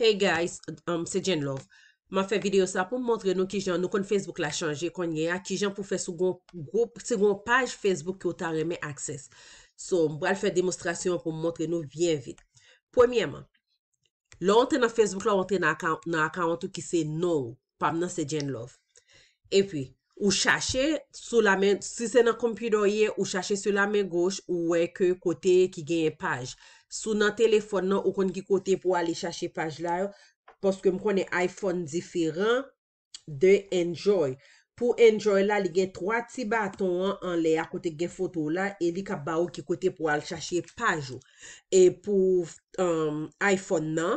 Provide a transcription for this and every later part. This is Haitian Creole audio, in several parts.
Hey guys, um, se Jen Love. Ma fe video sa pou montre nou ki jan nou kon Facebook la chanje, kon ye a ki jan pou fe second page Facebook ki ou ta reme akses. So, mbwa l fe demonstrasyon pou montre nou bien vide. Premyeman, lo ante nan Facebook la, ante nan akantou ki se nou, pam nan se Jen Love. E pi, ou chache sou la men, si se nan kompido ye, ou chache sou la men goche, ou wey ke kote ki genye page. Sou nan telefon nan, ou kon ki kote pou al chache paj la yo. Poske m konen iPhone diferent de Enjoy. Po Enjoy la, li gen 3 ti baton an le akote gen foto la. E li ka ba ou ki kote pou al chache paj yo. E pou um, iPhone nan,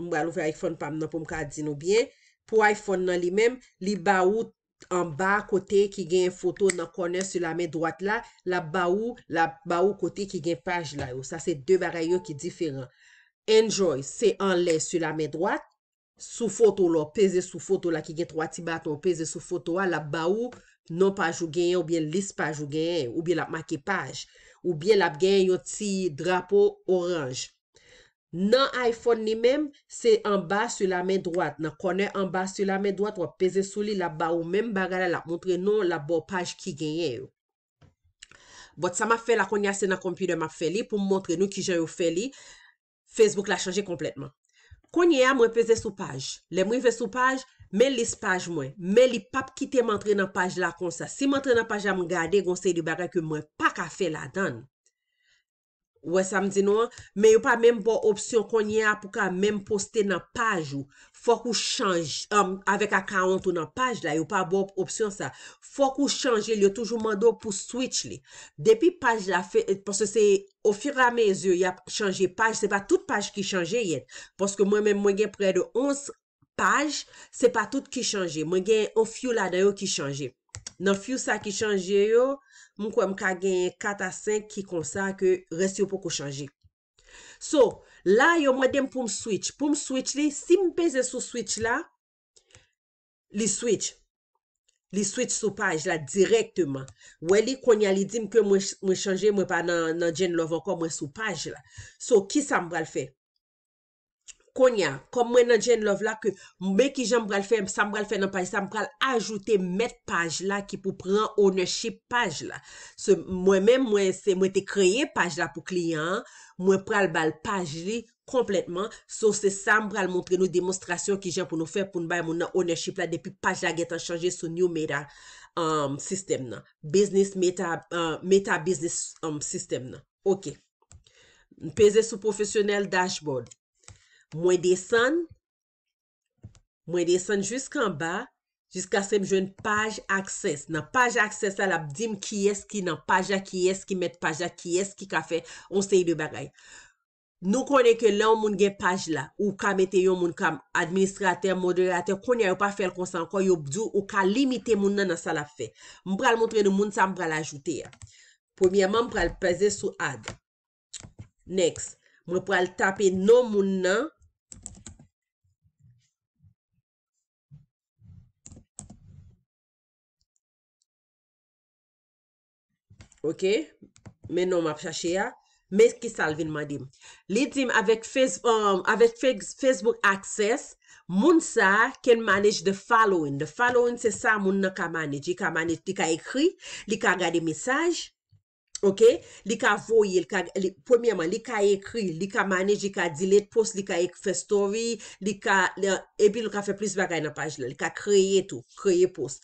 m wè al ouve iPhone pam nan pou m ka adzino bien. Po iPhone nan li men, li ba ou... An ba kote ki gen foto nan kone su la men dwat la, la ba ou, la ba ou kote ki gen paj la yo. Sa se de barayon ki diferent. Enjoy, se an le su la men dwat, sou foto lo, peze sou foto la ki gen troati baton, peze sou foto la, la ba ou, non paj ou gen, ou bien lis paj ou gen, ou bien la maki paj, ou bien la gen yon ti drapo oranj. Nan iPhone ni menm, se an ba su la men droat. Nan konen an ba su la men droat, wap peze sou li la ba ou menm bagala la. Montre nou la bo page ki genye yo. Bot sa ma fe la konye ase nan kompide ma fe li pou montre nou ki jay yo fe li. Facebook la chanje kompletman. Konye a mwen peze sou page. Le mwen ve sou page, men lis page mwen. Men li pap kite mantre nan page la kon sa. Si mantre nan page a mwen gade, gonse di baga ki mwen pa ka fe la dan. Wè, sa m di nou an, mè yon pa mèm bo opsyon kon yon apou ka mèm poste nan paj ou, fò kou chanj, am, euh, avek akant ou nan paj la, yon pa bo opsyon sa, fò kou chanj, yon toujou mandou pou switch li. Depi paj la, fò se se, ou fi ramez yon, yon chanj, paj, se pa tout paj ki chanj yon, fòs ke mwen mèm mwen gen pre de 11 paj, se pa tout ki chanj, mwen gen ou fi yon la nan yon ki chanj. Nan fyou sa ki chanje yo, mwen kwa mwen ka genye 4 a 5 ki konsa ke resyo pou kwa chanje. So, la yo mwen dem pou mwen switch. Pou mwen switch li, si mwen pese sou switch la, li switch. Li switch sou page la direktman. Wè li konya li dim ke mwen chanje mwen pa nan Jane Love ankon mwen sou page la. So, ki sa mwen bral fe? Konya, kom mwen nan jen lov la ke mwen ki jan mbral fèm, san mbral fèm nan paj, san mbral ajoute met paj la ki pou pran ownership paj la. Se mwen men mwen se mwen te kreye paj la pou kliyan, mwen pral bal paj li kompletman, so se san mbral montre nou demonstrasyon ki jan pou nou fèm pou nou bay mwen nan ownership la depi paj la getan chanje sou new meta um, sistem nan. Uh, meta business um, system nan. Ok. Pese sou profesyonel dashboard. Mwen desen, mwen desen jisk an ba, jiska se m jwen page akses. Nan page akses al ap di m kyes ki nan page a kyes ki met page a kyes ki ka fe, on se yi de bagay. Nou konen ke la ou moun gen page la, ou ka meteyo moun kam administrate, moderator, konen yo pa fel konsanko, yo bdi ou ka limite moun nan sa la fe. Mwen pral montre nou moun sa m pral ajoute ya. Premiyaman m pral pese sou ad. Next, mwen pral tape nou moun nan. Ok, men nou map chache ya, men ki salvin madim. Li dim avèk um, Facebook access, moun sa ken manèj the following. The following se sa moun nan ka manèj. Li ka manèj, li ka ekri, li ka gade mesaj. Ok, li ka voye, li ka ekri, li ka manèj, li ka delete post, li ka ekfe story, li ka, ebi, li ka fe plis bagay nan paj la, li ka kreye tou, kreye post.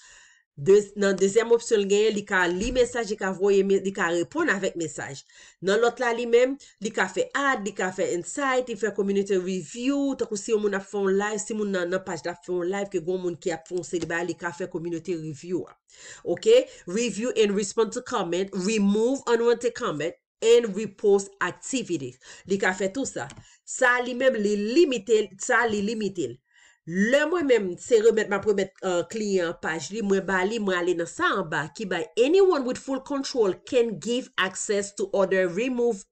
Nan dezem opsyon genye, li ka li mesaj, li ka voye mesaj, li ka repon avèk mesaj. Nan lot la li mem, li ka fe ad, li ka fe insight, li fe community review, tako si yon moun ap fè yon live, si moun nan ap fè yon live, ke goun moun ki ap fè yon live, li ka fe community review. Ok, review and respond to comment, remove unwanted comment, and repost activity. Li ka fe tout sa. Sa li mem li limitil, sa li limitil. Le mwen menm se remet ma promet kliyen euh, paj li mwen ba li mwen alen sa an ba ki ba anyone with full control can give access to other remove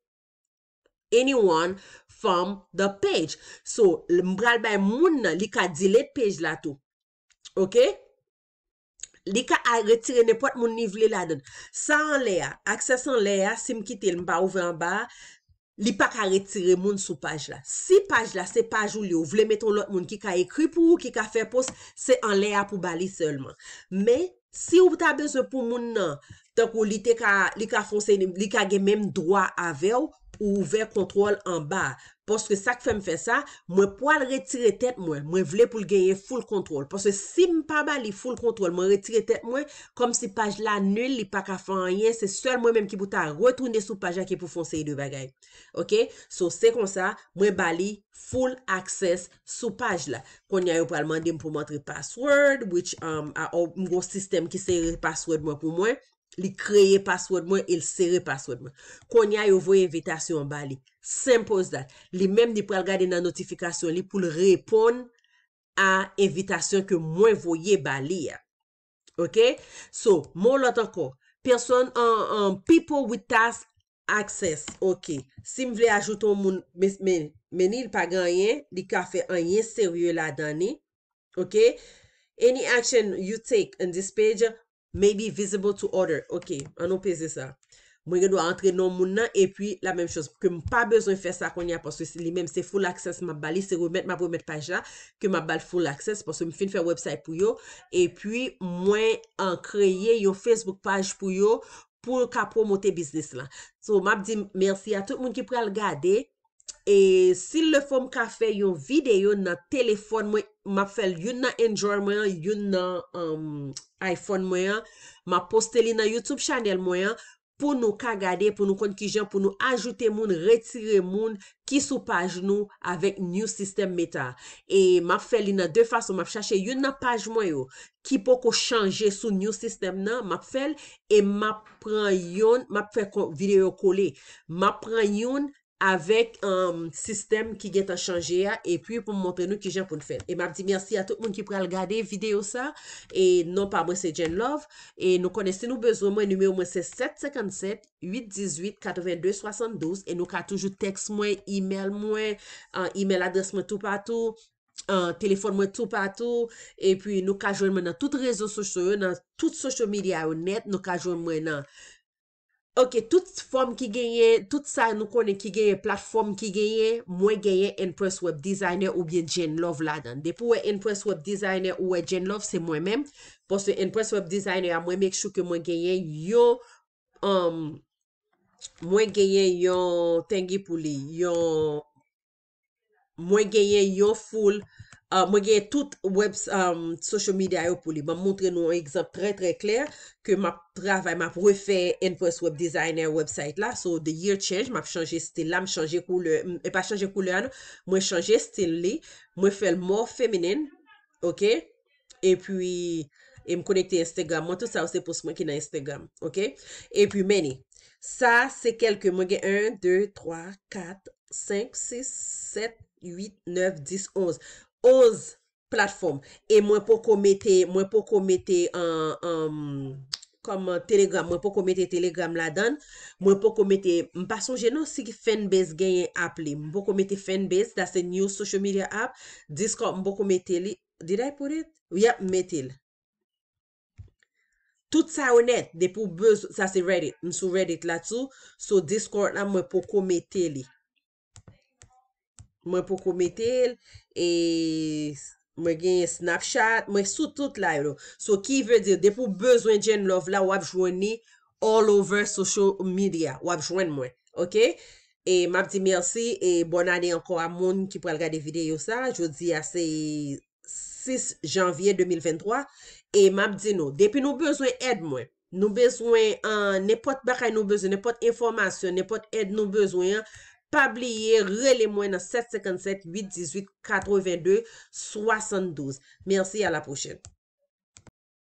anyone from the page. So mwen alen bay moun nan li ka delete page la tou. Ok? Li ka a retire nepot moun nivele la den. Sa an le a, akses an le a, se mkite l mwen pa ouve an ba. li pa ka retire moun sou paj la. Si paj la, se paj ou li ou vle meton lot moun ki ka ekri pou ou ki ka fe pos, se an le a pou bali selman. Me, si ou ta beze pou moun nan, tan kou li te ka, li ka fonse, li ka ge mem dwa ave ou, Ouver kontrol an ba Poske sak fe m fe sa Mwen po al retire tep mwen Mwen vle pou lgeye full kontrol Poske si m pa bali full kontrol Mwen retire tep mwen Kom si paj la nul Li pa ka fanyen Se sol mwen menm ki bouta Retourne sou paj la ki pou fon se yi de bagay Ok So se kon sa Mwen bali full akses sou paj la Kon nye yo pal mandi m pou montre password Ou m goun sistem ki se password mwen pou mwen li kreye paswod mwen, il sere paswod mwen. Konya yo voye invitasyon ba li. Simple as that. Li menm di prel gade nan notifikasyon li pou l repon a invitasyon ke mwen voye ba li ya. Ok? So, moun lot akor. Person, people with task access. Ok. Si m vle ajouton moun, menil pa ganyen, di ka fe anye serye la dani. Ok? Any action you take in this page, Maybe visible to order. Ok, anon peze sa. Mwen gen do a entre nou moun nan, e pi la menm chos. Ke mwen pa bezon fè sa konye, aposke li menm se full access, mwen bali se remet, mwen remet paj la, ke mwen bali full access, aposke mwen fin fè website pou yo, e pi mwen an kreye yo Facebook paj pou yo, pou ka promote biznis la. So, mwen ap di, mersi a tout moun ki pre al gade, E si le fòm ka fè yon vide yon nan telefon mwen, map fèl yon nan Android mwen, yon nan um, iPhone mwen, map poste li nan YouTube chanel mwen, pou nou ka gade, pou nou kon ki jen, pou nou ajoute moun, retire moun ki sou page nou avèk New System Meta. E map fèl li nan dè fason, map chache yon nan page mwen yo, ki pou ko chanje sou New System nan, map fèl, e map pran yon, map fè videyo kole, map pran yon, avèk an sistem ki get an chanje ya, epi pou mwontre nou ki jè pou n fèl. E m ap di myansi a tout moun ki pou al gade videyo sa, e non pa mwen se Jen Love, e nou konese nou bezon mwen, nume mwen se 757-818-8272, e nou ka toujou teks mwen, imel mwen, imel adres mwen tout patou, telefon mwen tout patou, epi nou ka joun mwen nan tout rezo sosyo, nan tout sosyo media ou net, nou ka joun mwen nan Ok, tout form ki genye, tout sa nou konen ki genye, platform ki genye, mwen genye Empress Web Designer ou genye Jane Love ladan. Depo we Empress Web Designer ou we Jane Love, se mwen men, poste Empress Web Designer, mwen meksyo ke mwen genye yo, um, mwen genye yo, tengi puli, yo... Mwen genye yo ful, uh, mwen genye tout web, um, social media yo pou li. Mwen montre nou ekzap tre tre kler, ke map travay, map refe end post web designer, website la. So, the year change, map chanje stil la, mwen chanje koule, e pa chanje koule anou, mwen chanje stil li. Mwen fel more feminine, ok? E pwi, e mkonekte Instagram, mwen tout sa ou se pos mwen ki nan Instagram, ok? E pwi meni, sa se kelke, mwen genye 1, 2, 3, 4, 5, 6, 7. 8, 9, 10, 11. 11 platform. E mwen pou komete, mwen pou komete, kom Telegram, mwen pou komete Telegram la dan. Mwen pou komete, mpason jenon si ki fanbase genye app li. Mwen pou komete fanbase, that's a new social media app. Discord, mwen pou komete li. Did I put it? Yep, mwen metil. Tout sa ou net, de pou buzz, sa se Reddit. M sou Reddit la tou. So Discord la mwen pou komete li. Mwen pou komete el, e mwen gen Snapchat, mwen sou tout la e lo. So ki ve di, depo bezwen Jen Love la, wap jwenni all over social media, wap jwenn mwen, ok? E map di mersi, e bon ane anko a moun ki pral gade videyo sa, jodi a se 6 janvye 2023. E map di nou, depi nou bezwen ed mwen, nou bezwen, euh, nepot bakay nou bezwen, nepot informasyon, nepot ed nou bezwen an, Pabliye, rele mwen na 757-88-82-72. Mersi, a la pochene.